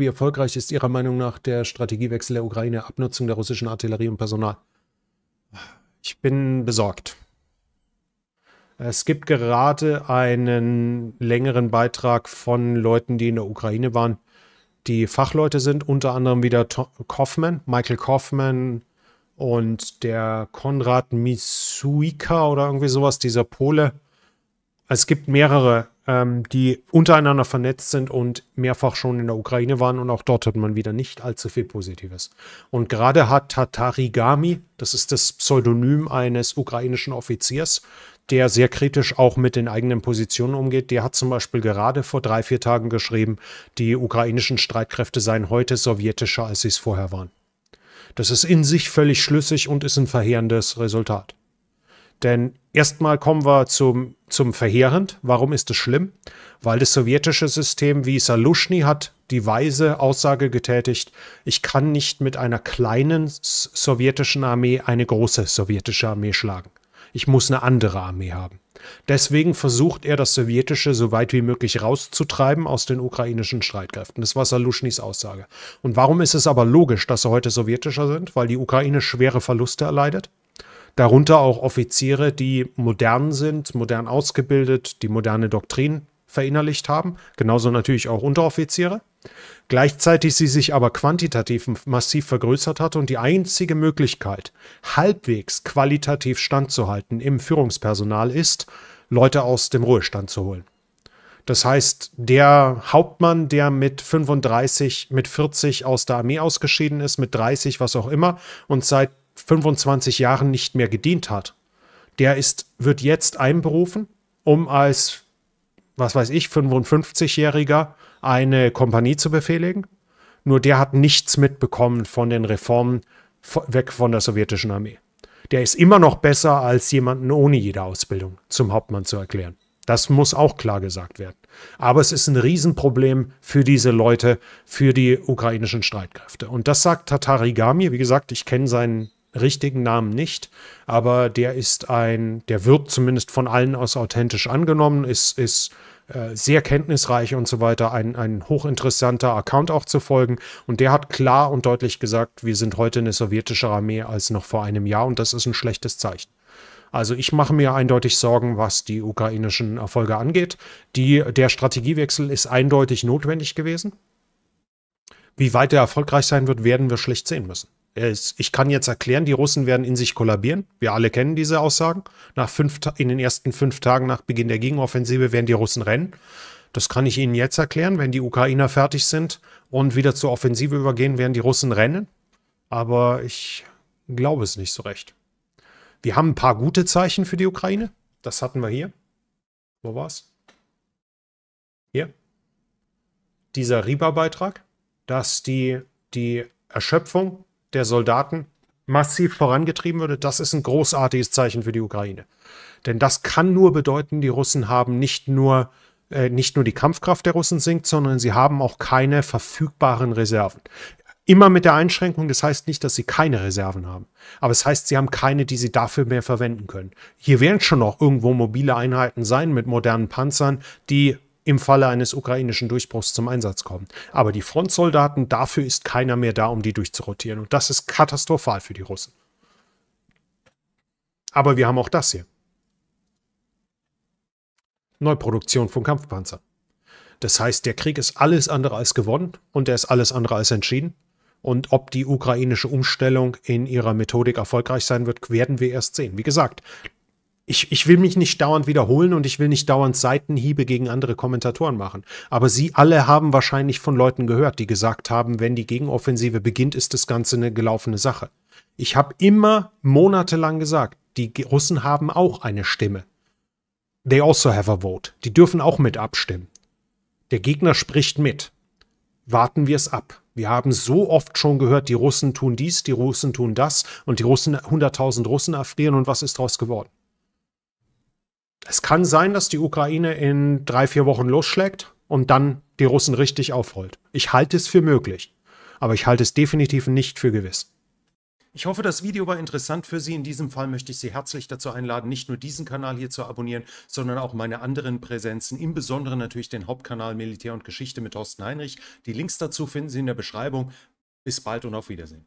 Wie erfolgreich ist Ihrer Meinung nach der Strategiewechsel der Ukraine, Abnutzung der russischen Artillerie und Personal? Ich bin besorgt. Es gibt gerade einen längeren Beitrag von Leuten, die in der Ukraine waren, die Fachleute sind, unter anderem wieder Kaufmann, Michael Kaufmann und der Konrad Misuika oder irgendwie sowas, dieser Pole. Es gibt mehrere ähm, die untereinander vernetzt sind und mehrfach schon in der Ukraine waren. Und auch dort hat man wieder nicht allzu viel Positives. Und gerade hat Tatarigami, das ist das Pseudonym eines ukrainischen Offiziers, der sehr kritisch auch mit den eigenen Positionen umgeht. Der hat zum Beispiel gerade vor drei, vier Tagen geschrieben, die ukrainischen Streitkräfte seien heute sowjetischer, als sie es vorher waren. Das ist in sich völlig schlüssig und ist ein verheerendes Resultat. Denn erstmal kommen wir zum, zum Verheerend. Warum ist es schlimm? Weil das sowjetische System, wie Salushny hat die weise Aussage getätigt, ich kann nicht mit einer kleinen sowjetischen Armee eine große sowjetische Armee schlagen. Ich muss eine andere Armee haben. Deswegen versucht er, das Sowjetische so weit wie möglich rauszutreiben aus den ukrainischen Streitkräften. Das war Saluschnys Aussage. Und warum ist es aber logisch, dass sie heute sowjetischer sind? Weil die Ukraine schwere Verluste erleidet darunter auch Offiziere, die modern sind, modern ausgebildet, die moderne Doktrin verinnerlicht haben, genauso natürlich auch Unteroffiziere. Gleichzeitig sie sich aber quantitativ massiv vergrößert hatte und die einzige Möglichkeit, halbwegs qualitativ standzuhalten im Führungspersonal ist, Leute aus dem Ruhestand zu holen. Das heißt, der Hauptmann, der mit 35, mit 40 aus der Armee ausgeschieden ist, mit 30, was auch immer, und seit 25 Jahren nicht mehr gedient hat, der ist, wird jetzt einberufen, um als, was weiß ich, 55-Jähriger eine Kompanie zu befehligen. Nur der hat nichts mitbekommen von den Reformen weg von der sowjetischen Armee. Der ist immer noch besser als jemanden ohne jede Ausbildung zum Hauptmann zu erklären. Das muss auch klar gesagt werden. Aber es ist ein Riesenproblem für diese Leute, für die ukrainischen Streitkräfte. Und das sagt Tatarigami. Wie gesagt, ich kenne seinen richtigen Namen nicht, aber der ist ein, der wird zumindest von allen aus authentisch angenommen, ist, ist äh, sehr kenntnisreich und so weiter, ein, ein hochinteressanter Account auch zu folgen. Und der hat klar und deutlich gesagt, wir sind heute eine sowjetische Armee als noch vor einem Jahr und das ist ein schlechtes Zeichen. Also ich mache mir eindeutig Sorgen, was die ukrainischen Erfolge angeht. Die, der Strategiewechsel ist eindeutig notwendig gewesen. Wie weit er erfolgreich sein wird, werden wir schlicht sehen müssen ich kann jetzt erklären, die Russen werden in sich kollabieren. Wir alle kennen diese Aussagen. Nach fünf, in den ersten fünf Tagen nach Beginn der Gegenoffensive werden die Russen rennen. Das kann ich Ihnen jetzt erklären. Wenn die Ukrainer fertig sind und wieder zur Offensive übergehen, werden die Russen rennen. Aber ich glaube es nicht so recht. Wir haben ein paar gute Zeichen für die Ukraine. Das hatten wir hier. Wo war's? Hier. Dieser Riba-Beitrag, dass die, die Erschöpfung der Soldaten massiv vorangetrieben würde, das ist ein großartiges Zeichen für die Ukraine. Denn das kann nur bedeuten, die Russen haben nicht nur äh, nicht nur die Kampfkraft der Russen sinkt, sondern sie haben auch keine verfügbaren Reserven. Immer mit der Einschränkung, das heißt nicht, dass sie keine Reserven haben. Aber es das heißt, sie haben keine, die sie dafür mehr verwenden können. Hier werden schon noch irgendwo mobile Einheiten sein mit modernen Panzern, die im Falle eines ukrainischen Durchbruchs zum Einsatz kommen. Aber die Frontsoldaten, dafür ist keiner mehr da, um die durchzurotieren. Und das ist katastrophal für die Russen. Aber wir haben auch das hier. Neuproduktion von Kampfpanzer. Das heißt, der Krieg ist alles andere als gewonnen und er ist alles andere als entschieden. Und ob die ukrainische Umstellung in ihrer Methodik erfolgreich sein wird, werden wir erst sehen. Wie gesagt, ich, ich will mich nicht dauernd wiederholen und ich will nicht dauernd Seitenhiebe gegen andere Kommentatoren machen. Aber Sie alle haben wahrscheinlich von Leuten gehört, die gesagt haben, wenn die Gegenoffensive beginnt, ist das Ganze eine gelaufene Sache. Ich habe immer monatelang gesagt, die Russen haben auch eine Stimme. They also have a vote. Die dürfen auch mit abstimmen. Der Gegner spricht mit. Warten wir es ab. Wir haben so oft schon gehört, die Russen tun dies, die Russen tun das und die Russen, 100.000 Russen erfrieren und was ist daraus geworden? es kann sein, dass die Ukraine in drei, vier Wochen losschlägt und dann die Russen richtig aufrollt. Ich halte es für möglich, aber ich halte es definitiv nicht für gewiss. Ich hoffe, das Video war interessant für Sie. In diesem Fall möchte ich Sie herzlich dazu einladen, nicht nur diesen Kanal hier zu abonnieren, sondern auch meine anderen Präsenzen, im Besonderen natürlich den Hauptkanal Militär und Geschichte mit Thorsten Heinrich. Die Links dazu finden Sie in der Beschreibung. Bis bald und auf Wiedersehen.